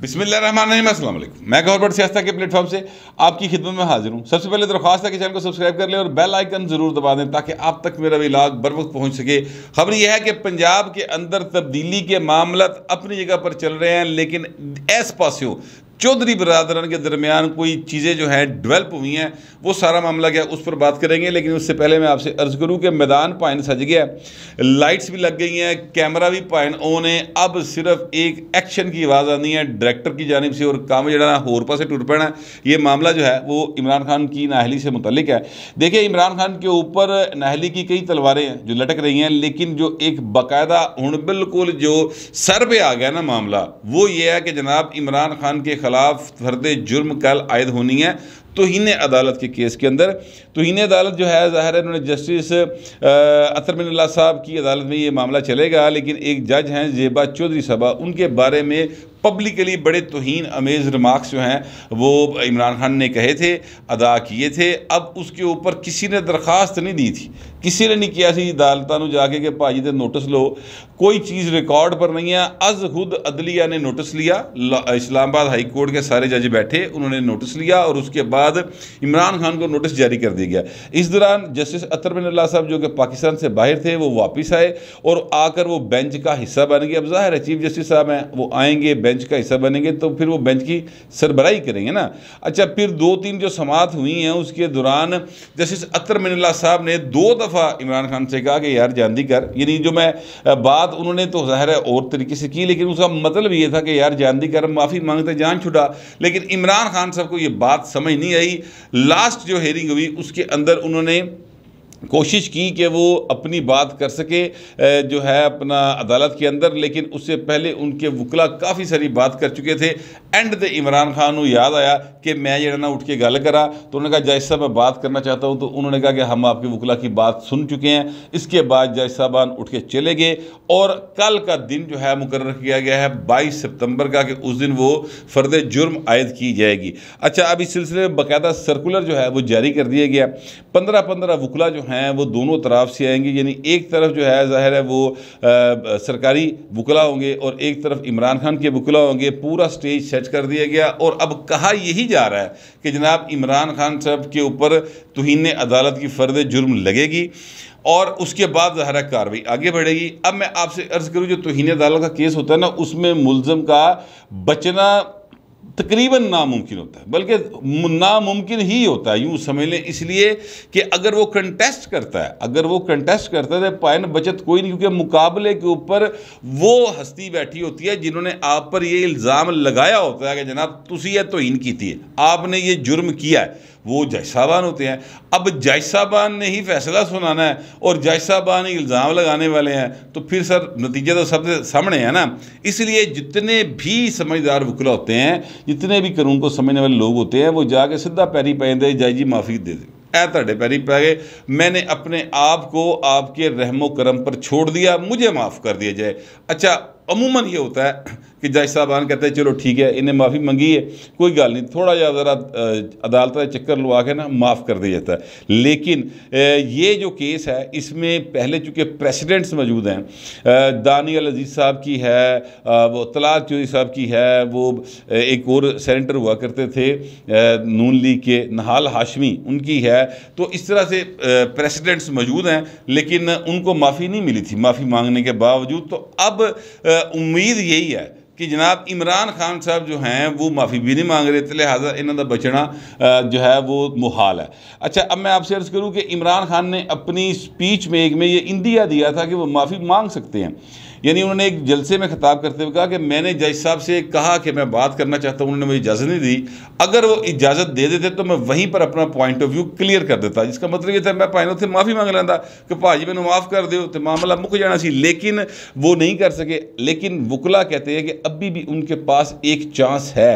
बिसमीम मैं गवर्नमेंट सियास्ता के प्लेटफॉर्म से आपकी खिदमत में हाजिर हूँ सबसे पहले दरख्वास्त है कि चैनल को सब्सक्राइब कर लें और बेल आइकन ज़रूर दबा दें ताकि आप तक मेरा भी लाग बर वक्त पहुँच सके खबर यह है कि पंजाब के अंदर तब्दीली के मामला अपनी जगह पर चल रहे हैं लेकिन एस पास्यों चौधरी बरदरान के दरमियान कोई चीज़ें जो हैं डेवलप हुई हैं वो सारा मामला क्या उस पर बात करेंगे लेकिन उससे पहले मैं आपसे अर्ज़ करूँ कि मैदान पाइन सज गया लाइट्स भी लग गई हैं कैमरा भी पाइन ऑन है अब सिर्फ एक एक्शन की आवाज़ आनी है डायरेक्टर की जानब से और काम जरा होर पास टूट पैना ये मामला जो है वो इमरान खान की नाहली से मुतलिक है देखिए इमरान खान के ऊपर नाहली की कई तलवारें हैं जो लटक रही हैं लेकिन जो एक बाकायदा हूँ बिल्कुल जो सर पर आ गया ना मामला वो ये है कि जनाब इमरान खान के ख़िलाफ़ फर्द जुर्म कल आयद होनी है तोहन अदालत के केस के अंदर तोहन अदालत जो है ज़ाहिर है उन्होंने जस्टिस मिन साहब की अदालत में ये मामला चलेगा लेकिन एक जज हैं जेबा चौधरी साहबा उनके बारे में पब्लिकली बड़े तोहन अमेज़ रिमार्क्स जो हैं वो इमरान खान ने कहे थे अदा किए थे अब उसके ऊपर किसी ने दरख्वास्त नहीं दी थी किसी ने नहीं किया सी अदालतों जाके कि भाजी तो नोटिस लो कोई चीज़ रिकॉर्ड पर नहीं है अज खुद अदलिया ने नोटिस लिया इस्लामाबाद हाई कोर्ट के सारे जज बैठे उन्होंने नोटिस लिया और उसके बाद इमरान खान को नोटिस जारी कर दिया गया इस दौरान जस्टिस अतर बिन अल्लाह साहब जो कि पाकिस्तान से बाहर थे वो वापस आए और आकर वो बेंच का हिस्सा बन गए अब जाहिर है चीफ जस्टिस साहब हैं वो आएंगे बेंच का हिस्सा बनेंगे तो फिर वो बेंच की सरबराही करेंगे ना अच्छा फिर दो तीन जो समात हुई हैं उसके दौरान जस्टिस अतर मिनला साहब ने दो दफ़ा इमरान खान से कहा कि यार जानदी कर यानी जो मैं बात उन्होंने तो ज़ाहिर है और तरीके से की लेकिन उसका मतलब ये था कि यार जानदी कर माफ़ी मांगते जान छुटा लेकिन इमरान खान साहब को ये बात समझ नहीं आई लास्ट जो हेयरिंग हुई उसके अंदर उन्होंने कोशिश की कि वो अपनी बात कर सके जो है अपना अदालत के अंदर लेकिन उससे पहले उनके वकला काफ़ी सारी बात कर चुके थे एंड द इमरान खान को याद आया कि मैं जरा ना उठ के गल करा तो उन्होंने कहा जज साहब मैं बात करना चाहता हूँ तो उन्होंने कहा कि हम आपके वकला की बात सुन चुके हैं इसके बाद जज साहबान उठ के चले गए और कल का दिन जो है मुकर किया गया है बाईस सितम्बर का कि उस दिन वो फर्द जुर्म आयद की जाएगी अच्छा अब इस सिलसिले में बाकायदा सर्कुलर जो है वो जारी कर दिया गया पंद्रह पंद्रह वकला जो हैं वो दोनों तरफ से आएंगे यानी एक तरफ जो है ज़ाहिर है वो आ, सरकारी वकला होंगे और एक तरफ इमरान खान के वकला होंगे पूरा स्टेज सेट कर दिया गया और अब कहा यही जा रहा है कि जनाब इमरान खान साहब के ऊपर तोहन अदालत की फ़र्द जुर्म लगेगी और उसके बाद ज़ाहिर कार्रवाई आगे बढ़ेगी अब मैं आपसे अर्ज़ करूँ जो तोहन अदालत का केस होता है ना उसमें मुलम का बचना तकरीबन नामुमकिन होता है बल्कि नामुमकिन ही होता है यूँ समझ लें इसलिए कि अगर वो कंटेस्ट करता है अगर वो कंटेस्ट करता है तो पायन बचत कोई नहीं क्योंकि मुकाबले के ऊपर वो हस्ती बैठी होती है जिन्होंने आप पर ये इल्ज़ाम लगाया होता है कि जनाब तुसी तो तोहन की थी आपने ये जुर्म किया है वो जज साहबान होते हैं अब जज साहबान ने ही फैसला सुनाना है और जज साहबान ही इल्ज़ाम लगाने वाले हैं तो फिर सर नतीजे तो सब सामने है ना इसलिए जितने भी समझदार वकला होते हैं जितने भी कानून को समझने वाले लोग होते हैं वो जाके सीधा पैरी पै दे जज जी माफ़ी दे दें ए पैरी ਪੈਰੀ गए मैंने अपने आप को आपके रहमो करम पर छोड़ दिया मुझे माफ़ कर दिया जाए अच्छा अमूमन ये होता है कि जज साहबान कहते हैं चलो ठीक है इन्हें माफ़ी मंगी है कोई गल नहीं थोड़ा जहाँ ज़रा अदालत का चक्कर लगा के ना माफ़ कर दिया जाता है लेकिन ये जो केस है इसमें पहले चूँकि प्रेसिडेंट्स मौजूद हैं दानी अजीज़ साहब की है वो तलाद चौधरी साहब की है वो एक और सेनेटर हुआ करते थे नून लीग के नहाल हाशमी उनकी है तो इस तरह से प्रेसिडेंट्स मौजूद हैं लेकिन उनको माफ़ी नहीं मिली थी माफ़ी मांगने के बावजूद तो अब उम्मीद यही है कि जनाब इमरान खान साहब जो हैं वो माफ़ी भी नहीं मांग रहे थे लिहाजा इन्हों का बचना जो है वो मुहाल है अच्छा अब मैं आपसे अर्ज़ करूँ कि इमरान खान ने अपनी स्पीच एक में ये इंदिया दिया था कि वो माफ़ी मांग सकते हैं यानी उन्होंने एक जलसे में खिताब करते हुए कहा कि मैंने जज साहब से कहा कि मैं बात करना चाहता हूँ उन्होंने मुझे इजाज़त नहीं दी अगर वो इजाज़त दे देते तो मैं वहीं पर अपना पॉइंट ऑफ व्यू क्लियर कर देता जिसका मतलब ये था मैं भाई उसे माफ़ी मांग लाता कि भाजी मैंने माफ़ कर दो तो मामला मुक जाना सी लेकिन वो नहीं कर सके लेकिन वकला कहते हैं कि अभी भी उनके पास एक चांस है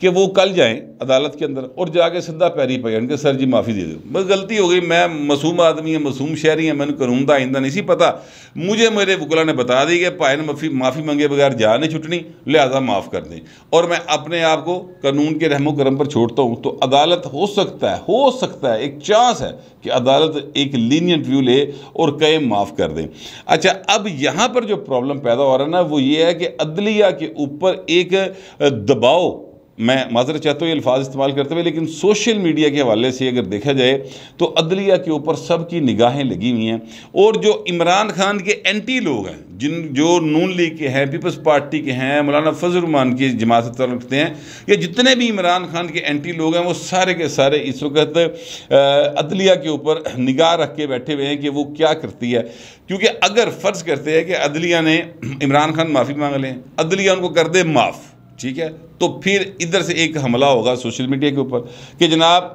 कि वो कल जाएं अदालत के अंदर और जाके सीधा पैरी पे के सर जी माफ़ी दे दो बस गलती हो गई मैं मासूम आदमी है मसूम शहरी है मैंने कानून आइंदा नहीं सी पता मुझे मेरे वकला ने बता दी कि भाई ने माफ़ी माफ़ी मंगे बगैर जा नहीं छुटनी लिहाजा माफ़ कर दें और मैं अपने आप को कानून के रहमो करम पर छोड़ता हूँ तो अदालत हो सकता है हो सकता है एक चांस है कि अदालत एक लीनियंट व्यू ले और कहे माफ़ कर दें अच्छा अब यहाँ पर जो प्रॉब्लम पैदा हो रहा है ना वो ये है कि अदलिया के ऊपर एक दबाव मैं माजर चाहता हूँ ये अल्फाज इस्तेमाल करते हुए लेकिन सोशल मीडिया के हवाले से अगर देखा जाए तो अदलिया के ऊपर सबकी निगाहें लगी हुई हैं और जो इमरान खान के एंटी लोग हैं जिन जो नून लीग के हैं पीपल्स पार्टी के हैं मौलाना फजलरमान की जमात से रखते हैं ये जितने भी इमरान खान के एंटी लोग हैं वो सारे के सारे इस वक्त अदलिया के ऊपर निगाह रख के बैठे हुए हैं कि वो क्या करती है क्योंकि अगर फ़र्ज़ करते हैं कि अदलिया ने इमरान खान माफ़ी मांग लें अदलिया उनको कर दे माफ़ ठीक है तो फिर इधर से एक हमला होगा सोशल मीडिया के ऊपर कि जनाब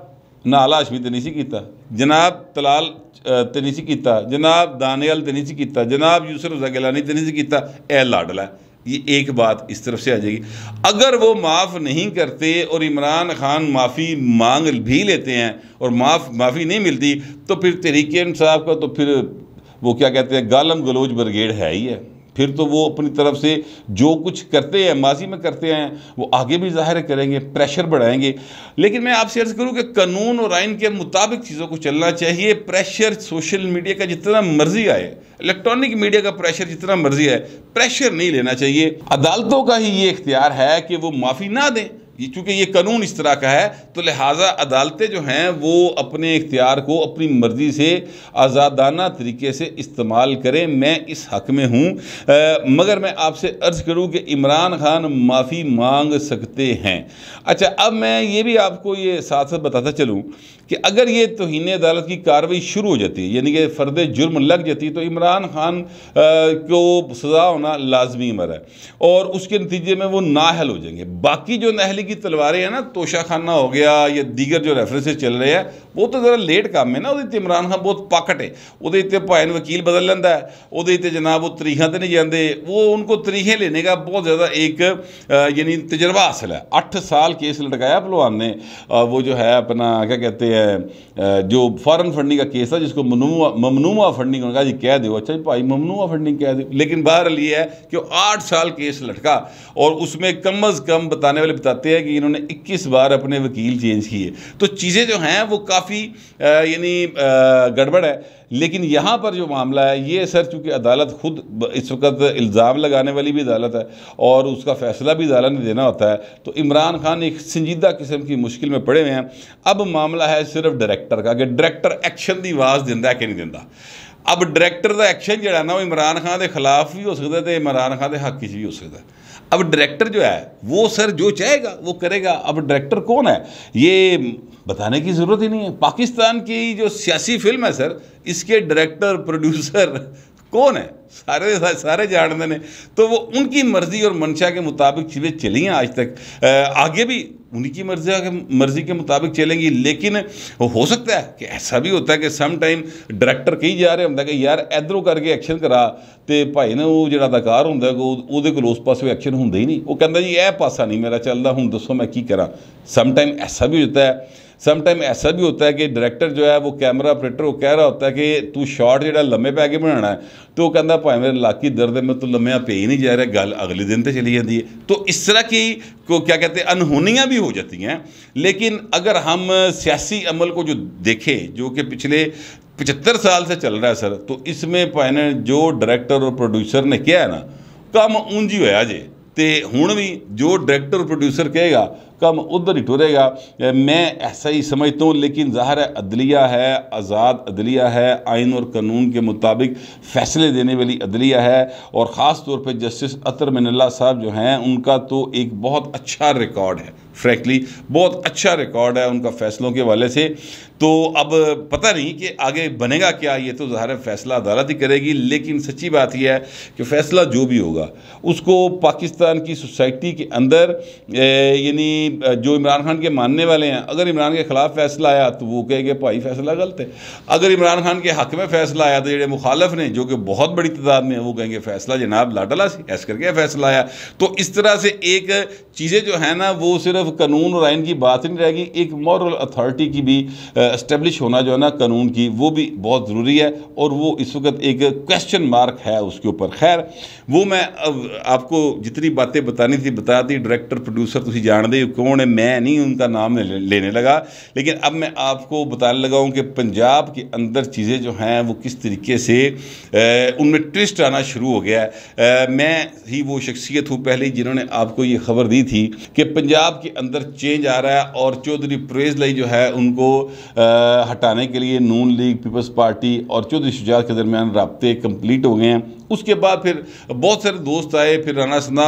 नाला हाशमी तो नहीं किया जनाब तलाल तो नहीं किया जनाब दानियाल तो नहीं किया जनाब यूसर रजा गिलानी तो नहीं किया ए लाडला ये एक बात इस तरफ से आ जाएगी अगर वो माफ़ नहीं करते और इमरान खान माफ़ी मांग भी लेते हैं और माफ़ माफ़ी नहीं मिलती तो फिर तहरीक साहब का तो फिर वो क्या कहते हैं गालम गलोज ब्रिगेड है ही है फिर तो वो अपनी तरफ से जो कुछ करते हैं माजी में करते हैं वो आगे भी ज़ाहिर करेंगे प्रेशर बढ़ाएंगे लेकिन मैं आपसे अर्ज़ करूँ कि कानून और आइन के मुताबिक चीज़ों को चलना चाहिए प्रेशर सोशल मीडिया का जितना मर्जी आए इलेक्ट्रॉनिक मीडिया का प्रेशर जितना मर्जी आए प्रेशर नहीं लेना चाहिए अदालतों का ही ये इख्तियार है कि वो माफ़ी ना दें ये चूँकि ये कानून इस तरह का है तो लिहाजा अदालतें जो हैं वो अपने इख्तियार को अपनी मर्ज़ी से आज़ादाना तरीके से इस्तेमाल करें मैं इस हक में हूँ मगर मैं आपसे अर्ज़ करूँ कि इमरान खान माफ़ी मांग सकते हैं अच्छा अब मैं ये भी आपको ये साथ साथ बताता चलूँ कि अगर ये तोहन अदालत की कार्रवाई शुरू हो जाती है यानी कि फ़र्द जुर्म लग जाती तो इमरान खान को सज़ा होना लाजमी मर है और उसके नतीजे में वो नाहल हो जाएंगे बाकी जो नहली अली की तलवारें हैं ना तोशाखाना हो गया या दीगर जो रेफरेंसेज चल रहे हैं वो तो ज़रा लेट काम है ना ਉਹਦੇ ਤੇ ਇਮਰਾਨ ਖਾਨ ਬਹੁਤ ਪਾਕਟ ਹੈ ਉਹਦੇ ਤੇ ਭਾਇਨ ਵਕੀਲ ਬਦਲ ਲੈਂਦਾ ਹੈ ਉਹਦੇ ਤੇ ਜਨਾਬ ਉਹ ਤਰੀਖਾਂ ਤੇ ਨਹੀਂ ਜਾਂਦੇ ਉਹ ਉਨਕੋ ਤਰੀਖੇ ਲੈਣੇ ਦਾ ਬਹੁਤ ਜ਼ਿਆਦਾ ਇੱਕ ਯਾਨੀ हासिल है अठ साल केस लटकाया पहलवान ने वो जो है अपना क्या कहते हैं जो फॉरन फंडिंग का केस था जिसको ममनुमा फंडिंग उन्होंने कहा कह दो अच्छा जी भाई ममनुमा फंडिंग कह दो लेकिन बहरहाल ये है कि आठ साल केस लटका और उसमें कम अज़ कम बताने वाले बताते है कि इन्होंने 21 बार अपने वकील चेंज किए तो चीज़ें जो हैं वो काफ़ी यानी गड़बड़ है लेकिन यहाँ पर जो मामला है ये सर चूँकि अदालत खुद इस वक्त इल्ज़ाम लगाने वाली भी अदालत है और उसका फ़ैसला भी अदालत ने देना होता है तो इमरान खान एक संजीदा किस्म की मुश्किल में पड़े हुए हैं अब मामला है सिर्फ डायरेक्टर का कि डायरेक्टर एक्शन की आवाज़ दिता कि नहीं दिता अब डायरेक्टर का एक्शन जरा ना वो इमरान खान के खिलाफ भी हो सकता तो इमरान खान के हक भी हो सकता अब डायरेक्टर जो है वो सर जो चाहेगा वो करेगा अब डायरेक्टर कौन है ये बताने की ज़रूरत ही नहीं है पाकिस्तान की जो सियासी फिल्म है सर इसके डायरेक्टर प्रोड्यूसर कौन है सारे सारे जानते हैं तो वो उनकी मर्ज़ी और मंशा के मुताबिक चीज़ें चली हैं आज तक आगे भी उनकी मर्जी के मर्ज़ी के मुताबिक चलेंगी लेकिन हो सकता है कि ऐसा भी होता है कि सम टाइम डायरैक्टर कही जा रहे होंगे कि यार इधरों करके एक्शन करा तो भाई ने वो जो अदाकार होंगे को उस पास एक्शन होंगे ही नहीं वो कहता जी ए पासा नहीं मेरा चलता हूँ दसो मैं कि करा सम ऐसा भी होता है समटाइम ऐसा भी होता है कि डायरैक्टर जो है वो कैमरा ऑपरेटर वो कह रहा होता है कि तू शॉट ਜਿਹੜਾ ਲੰਮੇ ਪੈ ਕੇ बना है तो ਉਹ कहता ਭਾਵੇਂ ਮੇਰੇ ਲਾਕੀ ਦਰਦ ਹੈ ਮੈਂ ਤੂੰ ਲੰਮਿਆਂ ਪੈ ਹੀ ਨਹੀਂ ਜਾ ਰਿਹਾ ਗੱਲ ਅਗਲੇ ਦਿਨ ਤੇ ਚਲੀ ਜਾਂਦੀ ਹੈ तो इस तरह की को क्या कहते हैं अनहोनियाँ भी हो जाती हैं लेकिन अगर हम सियासी अमल को जो देखें जो कि पिछले पचहत्तर साल से चल रहा है सर तो इसमें भावें जो डायरैक्टर और प्रोड्यूसर ने किया है ना ਕੰਮ ਉਂਝ होया जे तो हूँ भी जो डायरैक्टर ਡਾਇਰੈਕਟਰ ਪ੍ਰੋਡਿਊਸਰ ਕਹੇਗਾ कम उधर ही टुरेगा मैं ऐसा ही समझता हूँ लेकिन ज़ाहिर है अदलिया है आज़ाद अदलिया है आइन और कानून के मुताबिक फ़ैसले देने वाली अदलिया है और ख़ास तौर पर जस्टिस अतर मिनल्ला साहब जो हैं उनका तो एक बहुत अच्छा रिकॉर्ड है फ्रैंकली बहुत अच्छा रिकॉर्ड है उनका फ़ैसलों के वाले से तो अब पता नहीं कि आगे बनेगा क्या ये तो ज़ाहिर फ़ैसला अदालत ही करेगी लेकिन सच्ची बात यह है कि फ़ैसला जो भी होगा उसको पाकिस्तान की सोसाइटी के अंदर यानी जो इमरान खान के मानने वाले हैं अगर इमरान के ख़िलाफ़ फैसला आया तो वो कहेंगे भाई फैसला गलत है अगर इमरान खान के हक में फैसला आया तो जो मुखालफ ने जो कि बहुत बड़ी तादाद में वो कहेंगे फैसला जनाब लाडला से ऐसा करके फैसला आया तो इस तरह से एक चीज़ें जो है ना वो सिर्फ कानून और आइन की बात नहीं रहेगी एक मॉरल अथॉरिटी की भी इस्टेब्लिश होना जो है ना कानून की वो भी बहुत ज़रूरी है और वो इस वक्त एक क्वेश्चन मार्क है उसके ऊपर खैर वो मैं आपको जितनी बातें बतानी थी बता दी डायरेक्टर प्रोड्यूसर तुम जानते हो कौन है मैं नहीं उनका नाम लेने लगा लेकिन अब मैं आपको बताने लगा हूँ कि पंजाब के अंदर चीज़ें जो हैं वो किस तरीके से उनमें ट्विस्ट आना शुरू हो गया है मैं ही वो शख्सियत हूँ पहले जिन्होंने आपको ये खबर दी थी कि पंजाब के अंदर चेंज आ रहा है और चौधरी परेज लाई जो है उनको आ, हटाने के लिए नून लीग पीपल्स पार्टी और चौधरी शुजात के दरमियान रबते कम्प्लीट हो गए हैं उसके बाद फिर बहुत सारे दोस्त आए फिर राना सना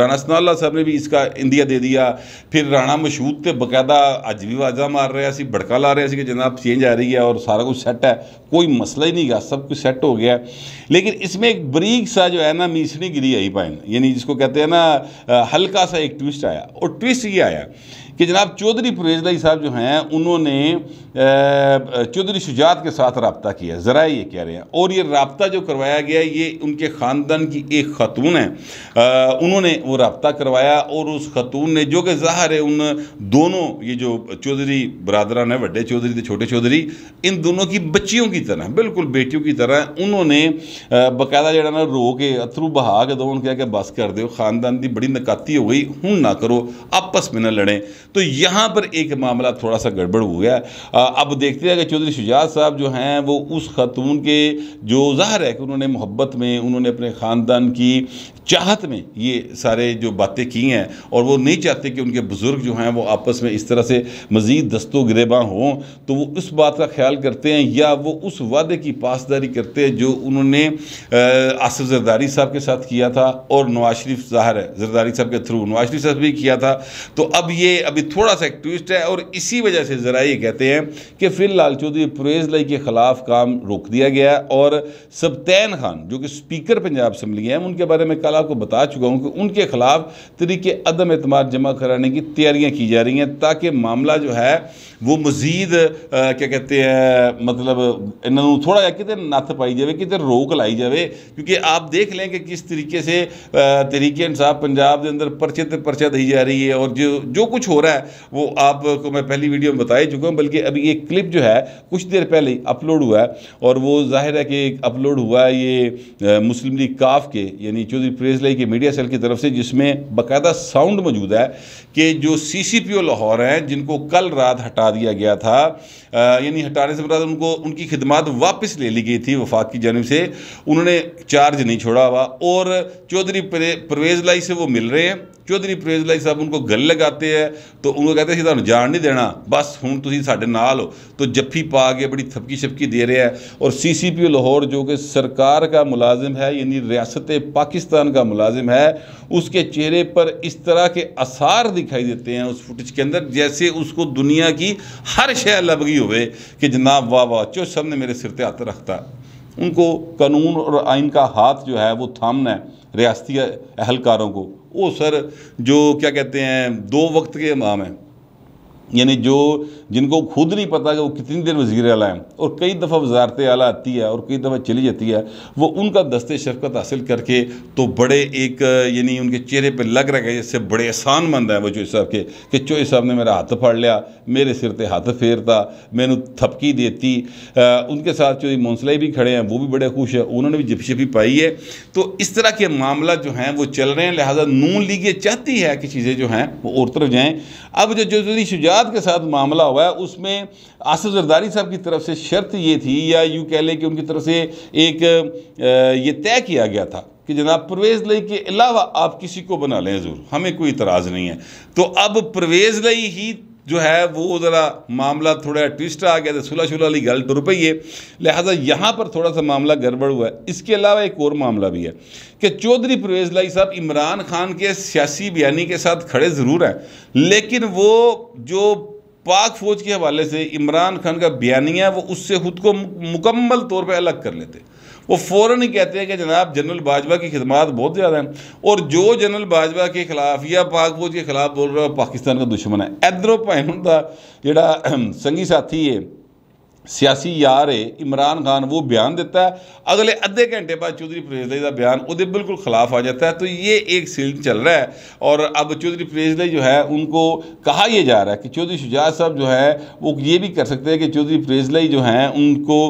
राना सनाला साहब ने भी इसका इंदिया दे दिया फिर राणा ਮਸ਼ਹੂਦ तो बकायदा अज भी आवाजा मार रहा है ਭੜਕਾ ला ਰਿਹਾ कि जनाब चेंज आ रही है और सारा कुछ सेट है कोई मसला ही नहीं गया सब कुछ सेट हो गया लेकिन इसमें एक बरीक सा जो है ना मीसनी गिरी आई पाइन यानी जिसको कहते हैं ना हल्का सा एक ट्विस्ट आया और ट्विस्ट ये आया कि जनाब चौधरी फरेजलाई साहब जो हैं उन्होंने चौधरी शुजात के साथ रबता किया ज़रा ये कह रहे हैं और ये रबता जो करवाया गया ये उनके ख़ानदान की एक खतून है उन्होंने वो रबता करवाया और उस खतून ने जो कि बाहर है उन दोनों ये जो चौधरी बरदरान है वड्डे चौधरी थे छोटे चौधरी इन दोनों की बच्चियों की तरह बिल्कुल बेटियों की तरह उन्होंने बकायदा जरा ना रो के अथरू बहा के दो उन्हें क्या बस कर दो खानदान की बड़ी नकाती हो गई हूँ ना करो आपस में ना लड़ें तो यहाँ पर एक मामला थोड़ा सा गड़बड़ हो गया अब देखते हैं कि चौधरी शुजात साहब जो हैं वो उस खतून के जो जाहर है कि उन्होंने मोहब्बत में उन्होंने अपने ख़ानदान की चाहत में ये सारे जो बातें की हैं और वो नहीं चाहते कि उनके बुज़ुर्ग जो हैं वो आपस में इस तरह से मज़ीद दस्तो ग्रेबा हों तो वो उस बात का ख्याल करते हैं या वो उस वादे की पासदारी करते हैं जो उन्होंने आसिफ जरदारी साहब के साथ किया था और नवाज शरीफ ज़ाहर है जरदारी साहब के थ्रू नवाज शरीफ साहब भी किया था तो अब ये अभी थोड़ा सा एक ट्विस्ट है और इसी वजह से ज़रा ये कहते हैं कि फिर लाल चौधरी परेज लई के ख़िलाफ़ काम रोक दिया गया और सबतैन खान जो कि स्पीकर पंजाब असम्बली हैं उनके बारे में कल आपको बता चुका हूँ कि उनके खिलाफ तरीके अदम अतमाद जमा कराने की की तैयारियाँ की जा रही हैं ताकि मामला जो है वो मजीद क्या कहते हैं मतलब इन्होंने थोड़ा जहाँ कितने नत्थ पाई जाए कि रोक लाई जाए क्योंकि आप देख लें कि किस तरीके से तरीके इंसाफ पंजाब के अंदर परचे तो परचा दी जा रही है और जो जो कुछ हो रहा है वो आपको मैं पहली वीडियो में बता ही चुका हूँ बल्कि अभी ये क्लिप जो है कुछ देर पहले ही अपलोड हुआ है और वो जाहिर है कि अपलोड हुआ है ये मुस्लिम लीग काफ के यानी चौधरी प्रेस लाई के मीडिया सेल की तरफ से जिसमें बाकायदा साउंड मौजूद है कि जो सी सी पी ओ लाहौर हैं जिनको कल रात हटा दिया गया था यानी हटाने से मतलब उनको उनकी खिदमत वापस ले ली गई थी वफाक की जानब से उन्होंने चार्ज नहीं छोड़ा हुआ और चौधरी परवेज़ लाई से वो मिल रहे हैं चौधरी परवेज़ लाई साहब उनको गल लगाते हैं तो उनको कहते हैं सू जान नहीं देना बस हूँ तुम साढ़े नाल हो तो जफ्फी पा के बड़ी थपकी छपकी दे रहे हैं और सी सी पी ओ लाहौर जो कि सरकार का मुलाजिम है यानी रियासत पाकिस्तान का मुलाजिम है उसके चेहरे पर इस तरह के आसार दिखाई दिखाई देते हैं उस फुटेज के अंदर जैसे उसको दुनिया की हर शह लबगी हुए कि जनाब वाह वाह चो सब ने मेरे सिर पर रखता है उनको कानून और आइन का हाथ जो है वो थामना है रियाती अहलकारों को वो सर जो क्या कहते हैं दो वक्त के इमाम हैं यानी जो जिनको खुद नहीं पता कि वो कितनी देर वजीर आला हैं और कई दफ़ा वजारत अला आती है और कई दफ़ा चली जाती है वो उनका दस्ते शरकत हासिल करके तो बड़े एक यानी उनके चेहरे पर लग रहा है जैसे बड़े आसान मंद है वो चोई साहब के कि चोई साहब ने मेरा हाथ फाड़ लिया मेरे सिर पर हाथ फेरता मैंने थपकी देती आ, उनके साथ जो मौसले भी खड़े हैं वो भी बड़े खुश हैं उन्होंने भी जिपशिपी पाई है तो इस तरह के मामला जो हैं वो चल रहे हैं लिहाजा नून लीग चाहती है कि चीज़ें जो हैं वो और तरफ जाएँ अब जो जो शुजा अफराद के साथ मामला हुआ है उसमें आसफ़ जरदारी साहब की तरफ से शर्त ये थी या यूँ कह लें कि उनकी तरफ से एक ये तय किया गया था कि जनाब परवेज़ लई के अलावा आप किसी को बना लें ज़रूर हमें कोई इतराज़ नहीं है तो अब परवेज़ लई ही जो है वो ज़रा मामला थोड़ा ट्विस्ट आ गया था तो सुलह शुला वाली गल टुर पई है लिहाजा यहाँ पर थोड़ा सा मामला गड़बड़ हुआ है इसके अलावा एक और मामला भी है कि चौधरी परवेज लाई साहब इमरान खान के सियासी बयानी के साथ खड़े ज़रूर हैं लेकिन वो जो पाक फौज के हवाले से इमरान खान का बयानी है वो उससे खुद को मुकम्मल तौर पर अलग कर लेते हैं वो फ़ौर ही कहते हैं कि जनाब जनरल बाजवा की खिदमत बहुत ज़्यादा हैं और जो जनरल बाजवा के खिलाफ या पाक फौज के खिलाफ बोल रहा है पाकिस्तान का दुश्मन है इधरों भैन का जोड़ा संगी साथी है सियासी यार है इमरान खान वो बयान देता है अगले अधे घंटे बाद चौधरी परवेज का बयान वो बिल्कुल खिलाफ आ जाता है तो ये एक सील चल रहा है और अब चौधरी परवेज जो है उनको कहा यह जा रहा है कि चौधरी शुजात साहब जो है वो ये भी कर सकते हैं कि चौधरी परवेज जो हैं उनको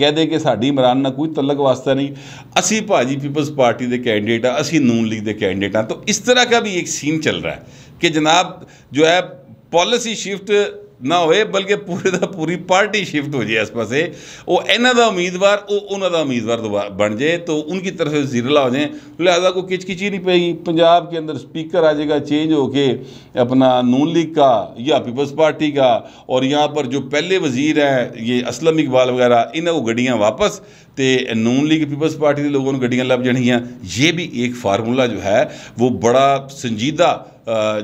कह दे कि ਸਾਡੀ ਇਮਰਾਨ ਨਾਲ ਕੋਈ ਤਲਕ ਵਾਸਤਾ ਨਹੀਂ ਅਸੀਂ पीपल्स पार्टी के कैंडिडेट हाँ असी नून लीग के कैंडिडेट हाँ तो इस तरह का भी एक सीन चल रहा है कि जनाब जो है पॉलिसी शिफ्ट ना ਹੋਏ बल्कि पूरे का पूरी पार्टी शिफ्ट हो जाए इस पास वो ਇਹਨਾਂ उम्मीदवार वो उन्होंने उम्मीदवार ਦਾ बन जाए तो उनकी तरफ से जीरला हो जाए लिहाजा कोई को ही नहीं पेगी पंजाब के अंदर स्पीकर आ जाएगा चेंज हो के अपना नून लीग का या पीपल्स पार्टी का और यहाँ पर जो पहले वजीर हैं ये असलम इकबाल वगैरह इन्होंने गड्डियाँ वापस तो नून लीग पीपल्स पार्टी के लोगों को गड्डिया लभ जानिया ये भी एक फार्मूला जो है वो बड़ा संजीदा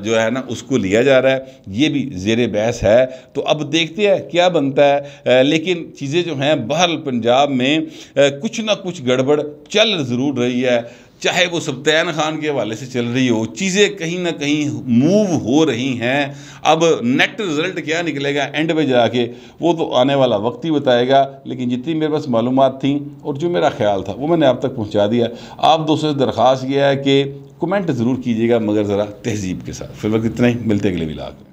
जो है ना उसको लिया जा रहा है ये भी जेर बहस है तो अब देखते हैं क्या बनता है लेकिन चीज़ें जो हैं बहर पंजाब में कुछ ना कुछ गड़बड़ चल ज़रूर रही है चाहे वो सब्तैन खान के हवाले से चल रही हो चीज़ें कहीं ना कहीं मूव हो रही हैं अब नेट रिज़ल्ट क्या निकलेगा एंड में जाके वो तो आने वाला वक्त ही बताएगा लेकिन जितनी मेरे पास मालूम थी और जो मेरा ख्याल था वो मैंने आप तक पहुँचा दिया आप दोस्तों से दरख्वास्त यह है कि कमेंट ज़रूर कीजिएगा मगर ज़रा तहजीब के साथ फिर वक्त इतना ही मिलते अगले मिला के